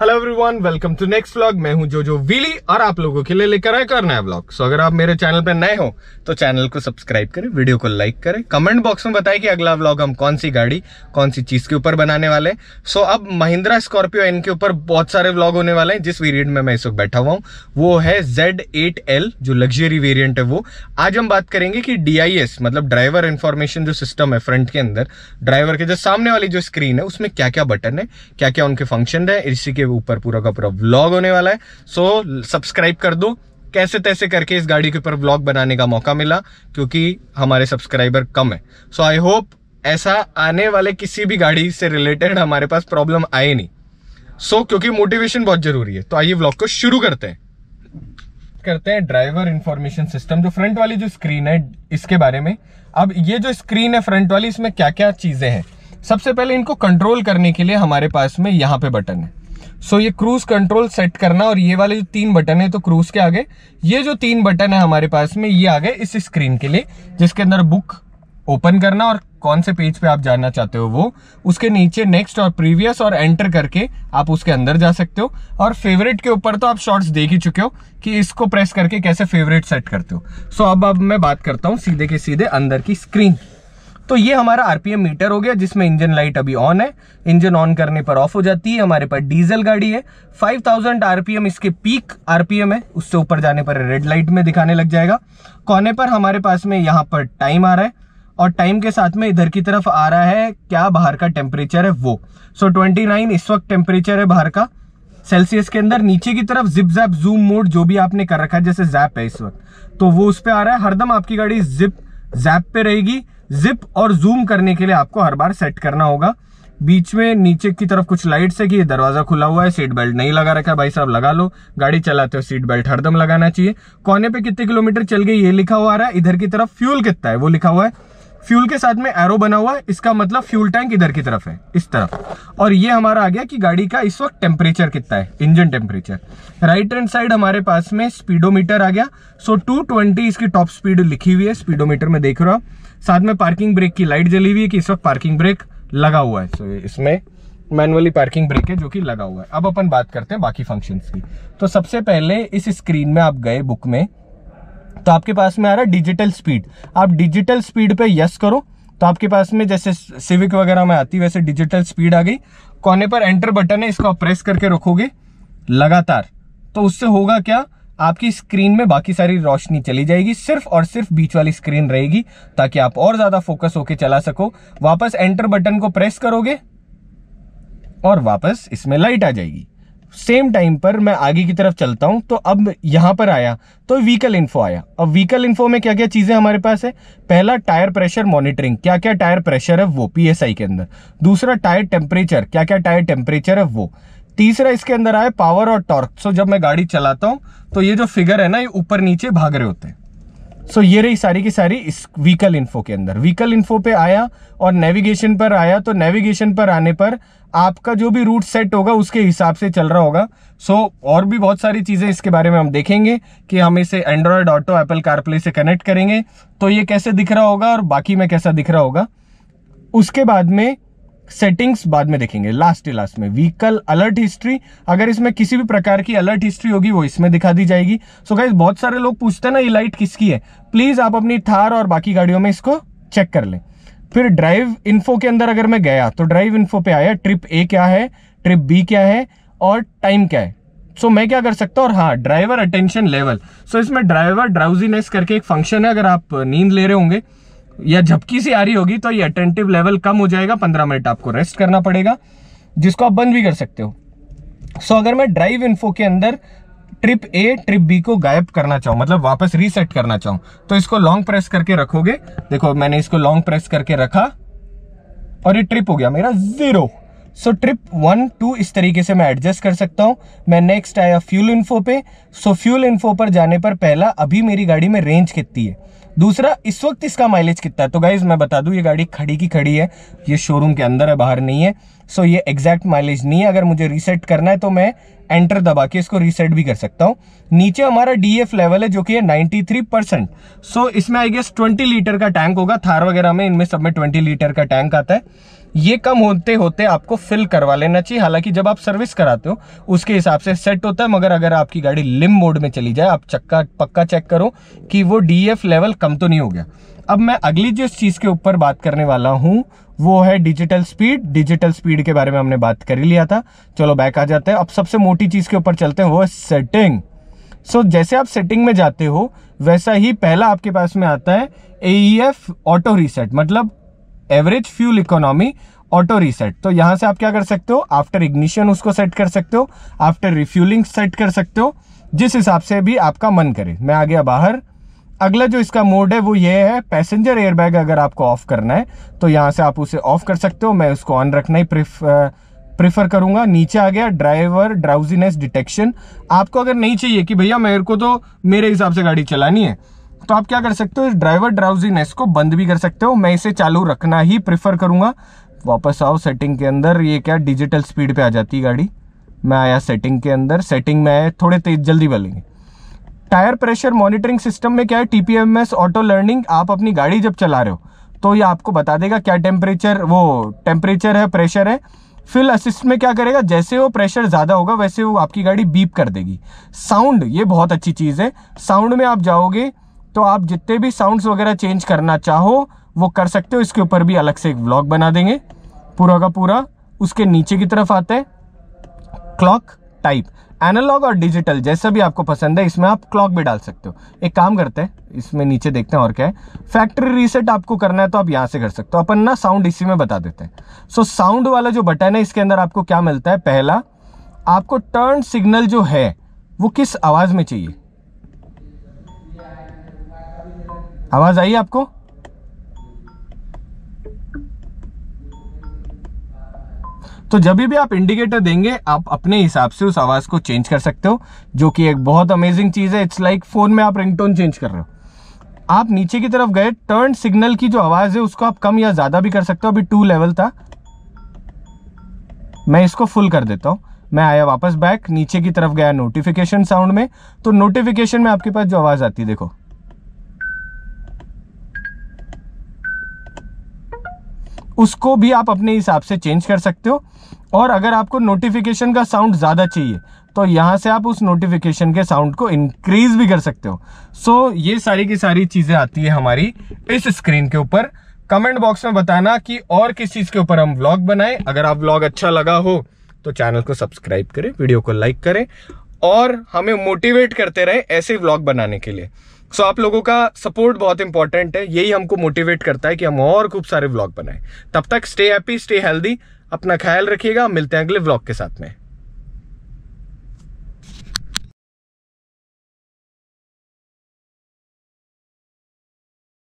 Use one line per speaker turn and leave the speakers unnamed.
hello everyone welcome to next vlog मैं हूं जो वीली और आप लोगों के लिए लेकर आए करना है व्लॉग सो so, अगर आप मेरे चैनल पर नए हो तो चैनल को सब्सक्राइब करें वीडियो को लाइक करें कमेंट बॉक्स में बताएं कि अगला व्लॉग हम कौन सी गाड़ी कौन सी चीज के ऊपर बनाने वाले हैं सो so, अब महिंद्रा स्कॉर्पियो एन के ऊपर बहुत सारे व्लॉग होने वाले हैं जिस वेरियंट में मैं इस वक्त बैठा हुआ हूँ वो है जेड जो लग्जरी वेरियंट है वो आज हम बात करेंगे कि डी मतलब ड्राइवर इन्फॉर्मेशन जो सिस्टम है फ्रंट के अंदर ड्राइवर के जो सामने वाली जो स्क्रीन है उसमें क्या क्या बटन है क्या क्या उनके फंक्शन है इसी के के ऊपर पूरा का पूरा व्लॉग होने वाला है सो so, सब्सक्राइब कर दो कैसे तैसे करके इस गाड़ी के ऊपर व्लॉग बनाने का मौका मिला क्योंकि हमारे सब्सक्राइबर कम है सो आई होप ऐसा आने वाले किसी भी गाड़ी से रिलेटेड हमारे पास प्रॉब्लम आए नहीं सो so, क्योंकि मोटिवेशन बहुत जरूरी है तो आइए व्लॉग को शुरू करते हैं करते हैं ड्राइवर इंफॉर्मेशन सिस्टम जो फ्रंट वाली जो स्क्रीन है इसके बारे में अब ये जो स्क्रीन है फ्रंट वाली इसमें क्या क्या चीजें हैं सबसे पहले इनको कंट्रोल करने के लिए हमारे पास में यहाँ पे बटन है सो ये क्रूज कंट्रोल सेट करना और ये वाले जो तीन बटन है तो क्रूज के आगे ये जो तीन बटन है हमारे पास में ये आ गए इस स्क्रीन के लिए जिसके अंदर बुक ओपन करना और कौन से पेज पे आप जाना चाहते हो वो उसके नीचे नेक्स्ट और प्रीवियस और एंटर करके आप उसके अंदर जा सकते हो और फेवरेट के ऊपर तो आप शॉर्ट्स देख ही चुके हो कि इसको प्रेस करके कैसे फेवरेट सेट करते हो सो so, अब अब मैं बात करता हूँ सीधे के सीधे अंदर की स्क्रीन तो ये हमारा आरपीएम मीटर हो गया जिसमें इंजन लाइट अभी ऑन है इंजन ऑन करने पर ऑफ हो जाती है हमारे पास डीजल गाड़ी है 5000 आरपीएम इसके पीक आरपीएम है उससे ऊपर जाने पर रेड लाइट में दिखाने लग जाएगा कोने पर हमारे पास में यहाँ पर टाइम आ रहा है और टाइम के साथ में इधर की तरफ आ रहा है क्या बाहर का टेम्परेचर है वो सो ट्वेंटी इस वक्त टेम्परेचर है बाहर का सेल्सियस के अंदर नीचे की तरफ जिप जैप जूम मोड जो भी आपने कर रखा है जैसे जैप है इस वक्त तो वो उस पर आ रहा है हरदम आपकी गाड़ी जिप जैप पे रहेगी जिप और जूम करने के लिए आपको हर बार सेट करना होगा बीच में नीचे की तरफ कुछ लाइट्स है कि ये दरवाजा खुला हुआ है सीट बेल्ट नहीं लगा रखा है भाई साहब लगा लो गाड़ी चलाते हो सीट बेल्ट हरदम लगाना चाहिए कोने पे कितने किलोमीटर चल गई ये लिखा हुआ आ रहा है इधर की तरफ फ्यूल कितना है वो लिखा हुआ है फ्यूल के साथ में एरो बना हुआ है इसका मतलब फ्यूल टैंक इधर की तरफ है इस तरफ और ये हमारा आ गया कि गाड़ी का इस वक्त टेम्परेचर कितना है engine temperature right hand side हमारे पास में स्पीडोमीटर आ गया सो so, 220 इसकी टॉप स्पीड लिखी हुई है स्पीडोमीटर में देख रहा हूँ साथ में पार्किंग ब्रेक की लाइट जली हुई है कि इस वक्त पार्किंग ब्रेक लगा हुआ है सो so, इसमें मैनुअली पार्किंग ब्रेक है जो कि लगा हुआ है अब अपन बात करते हैं बाकी फंक्शन की तो सबसे पहले इस स्क्रीन में आप गए बुक में तो आपके पास में आ रहा है डिजिटल स्पीड आप डिजिटल स्पीड पे यस करो तो आपके पास में जैसे सिविक वगैरह में आती वैसे डिजिटल स्पीड आ गई कोने पर एंटर बटन है इसको आप प्रेस करके रखोगे लगातार तो उससे होगा क्या आपकी स्क्रीन में बाकी सारी रोशनी चली जाएगी सिर्फ और सिर्फ बीच वाली स्क्रीन रहेगी ताकि आप और ज्यादा फोकस होके चला सको वापस एंटर बटन को प्रेस करोगे और वापस इसमें लाइट आ जाएगी सेम टाइम पर मैं आगे की तरफ चलता हूं तो अब यहां पर आया तो व्हीकल इन्फो आया अब व्हीकल इन्फो में क्या क्या चीजें हमारे पास है पहला टायर प्रेशर मॉनिटरिंग क्या क्या टायर प्रेशर है वो पीएसआई के अंदर दूसरा टायर टेम्परेचर क्या क्या टायर टेम्परेचर है वो तीसरा इसके अंदर आया पावर और टॉर्क सो जब मैं गाड़ी चलाता हूँ तो ये जो फिगर है ना ये ऊपर नीचे भाग रहे होते हैं सो so, ये रही सारी की सारी इस व्हीकल इन्फो के अंदर व्हीकल इन्फो पे आया और नेविगेशन पर आया तो नेविगेशन पर आने पर आपका जो भी रूट सेट होगा उसके हिसाब से चल रहा होगा सो so, और भी बहुत सारी चीज़ें इसके बारे में हम देखेंगे कि हम इसे एंड्रॉयड ऑटो एप्पल कारप्ले से कनेक्ट करेंगे तो ये कैसे दिख रहा होगा और बाकी में कैसा दिख रहा होगा उसके बाद में सेटिंग्स बाद में देखेंगे लास्ट लास्ट में व्हीकल अलर्ट हिस्ट्री अगर इसमें किसी भी प्रकार की अलर्ट हिस्ट्री होगी वो इसमें दिखा दी जाएगी सो so गाइज बहुत सारे लोग पूछते हैं ना ये लाइट किसकी है प्लीज आप अपनी थार और बाकी गाड़ियों में इसको चेक कर लें फिर ड्राइव इन्फो के अंदर अगर मैं गया तो ड्राइव इन्फो पे आया ट्रिप ए क्या है ट्रिप बी क्या है और टाइम क्या है सो so, मैं क्या कर सकता हूँ और हाँ ड्राइवर अटेंशन लेवल सो इसमें ड्राइवर ड्राउजीनेस करके एक फंक्शन है अगर आप नींद ले रहे होंगे या झपकी सी आ रही होगी तो ये अटेंटिव लेवल कम हो जाएगा पंद्रह मिनट आपको रेस्ट करना पड़ेगा जिसको आप बंद भी कर सकते हो सो so, अगर मैं ड्राइव इन्फो के अंदर ट्रिप ए ट्रिप बी को गायब करना चाहूँ मतलब वापस रीसेट करना चाहूँ तो इसको लॉन्ग प्रेस करके रखोगे देखो मैंने इसको लॉन्ग प्रेस करके रखा और ये ट्रिप हो गया मेरा zero so trip one two इस तरीके से मैं एडजस्ट कर सकता हूँ मैं नेक्स्ट आया फ्यूल इन्फो पे सो फ्यूल इन्फो पर जाने पर पहला अभी मेरी गाड़ी में रेंज कितनी है दूसरा इस वक्त इसका माइलेज कितना है तो गाइज मैं बता दूं ये गाड़ी खड़ी की खड़ी है ये शोरूम के अंदर है बाहर नहीं है सो ये एग्जैक्ट माइलेज नहीं है अगर मुझे रीसेट करना है तो मैं एंटर दबा के इसको रीसेट भी कर सकता हूँ नीचे हमारा डीएफ लेवल है जो कि है थ्री परसेंट सो इसमें आई गेस ट्वेंटी लीटर का टैंक होगा थार वगैरह में इनमें सब में ट्वेंटी लीटर का टैंक आता है ये कम होते होते आपको फिल करवा लेना चाहिए हालांकि जब आप सर्विस कराते हो उसके हिसाब से सेट होता है मगर अगर आपकी गाड़ी लिम मोड में चली जाए आप चक्का पक्का चेक करो कि वो डीएफ लेवल कम तो नहीं हो गया अब मैं अगली जिस चीज के ऊपर बात करने वाला हूं वो है डिजिटल स्पीड डिजिटल स्पीड के बारे में हमने बात कर लिया था चलो बैक आ जाते हैं अब सबसे मोटी चीज के ऊपर चलते हैं वो है सेटिंग सो so, जैसे आप सेटिंग में जाते हो वैसा ही पहला आपके पास में आता है ए ऑटो रीसेट मतलब average fuel economy auto reset तो यहां से आप क्या कर सकते हो आफ्टर इग्निशन उसको सेट कर सकते हो आफ्टर रिफ्यूलिंग सेट कर सकते हो जिस हिसाब से भी आपका मन करे मैं आ गया बाहर अगला जो इसका मोड है वो ये है पैसेंजर एयरबैग अगर आपको ऑफ करना है तो यहाँ से आप उसे ऑफ कर सकते हो मैं उसको ऑन रखना ही प्रेफर करूंगा नीचे आ गया ड्राइवर ड्राउजीनेस डिटेक्शन आपको अगर नहीं चाहिए कि भैया मेरे को तो मेरे हिसाब से गाड़ी चलानी है तो आप क्या कर सकते हो इस ड्राइवर ड्राउजीनेस को बंद भी कर सकते हो मैं इसे चालू रखना ही प्रेफर करूँगा वापस आओ सेटिंग के अंदर ये क्या डिजिटल स्पीड पे आ जाती है गाड़ी मैं आया सेटिंग के अंदर सेटिंग में आया थोड़े तेज जल्दी बलेंगे टायर प्रेशर मॉनिटरिंग सिस्टम में क्या है टीपीएमएस ऑटो लर्निंग आप अपनी गाड़ी जब चला रहे हो तो ये आपको बता देगा क्या टेम्परेचर वो टेम्परेचर है प्रेशर है फिल असिस्ट में क्या करेगा जैसे वो प्रेशर ज़्यादा होगा वैसे वो आपकी गाड़ी बीप कर देगी साउंड ये बहुत अच्छी चीज़ है साउंड में आप जाओगे तो आप जितने भी साउंड्स वगैरह चेंज करना चाहो वो कर सकते हो इसके ऊपर भी अलग से एक ब्लॉग बना देंगे पूरा का पूरा उसके नीचे की तरफ आते है क्लॉक टाइप एनालॉग और डिजिटल जैसा भी आपको पसंद है इसमें आप क्लॉक भी डाल सकते हो एक काम करते हैं इसमें नीचे देखते हैं और क्या है फैक्ट्री रीसेट आपको करना है तो आप यहाँ से कर सकते हो अपन ना साउंड इसी में बता देते हैं सो so, साउंड वाला जो बटन है इसके अंदर आपको क्या मिलता है पहला आपको टर्न सिग्नल जो है वो किस आवाज़ में चाहिए आवाज़ आई आपको तो जब भी आप इंडिकेटर देंगे आप अपने हिसाब से उस आवाज़ को चेंज कर सकते हो जो कि एक बहुत अमेजिंग चीज़ है इट्स लाइक फ़ोन में आप रिंगटोन चेंज कर रहे हो आप नीचे की तरफ गए टर्न सिग्नल की जो आवाज़ है उसको आप कम या ज़्यादा भी कर सकते हो अभी टू लेवल था मैं इसको फुल कर देता हूं मैं आया वापस बैक नीचे की तरफ गया नोटिफिकेशन साउंड में तो नोटिफिकेशन में आपके पास जो आवाज़ आती है देखो उसको भी आप अपने हिसाब से चेंज कर सकते हो और अगर आपको नोटिफिकेशन का साउंड ज़्यादा चाहिए तो यहाँ से आप उस नोटिफिकेशन के साउंड को इंक्रीज भी कर सकते हो सो so, ये सारी की सारी चीज़ें आती है हमारी इस स्क्रीन के ऊपर कमेंट बॉक्स में बताना कि और किस चीज़ के ऊपर हम व्लॉग बनाएं अगर आप व्लॉग अच्छा लगा हो तो चैनल को सब्सक्राइब करें वीडियो को लाइक करें और हमें मोटिवेट करते रहे ऐसे व्लॉग बनाने के लिए सो so, आप लोगों का सपोर्ट बहुत इंपॉर्टेंट है यही हमको मोटिवेट करता है कि हम और खूब सारे व्लॉग बनाएं तब तक स्टे हैप्पी स्टे हेल्दी अपना ख्याल रखिएगा मिलते हैं अगले व्लॉग के साथ में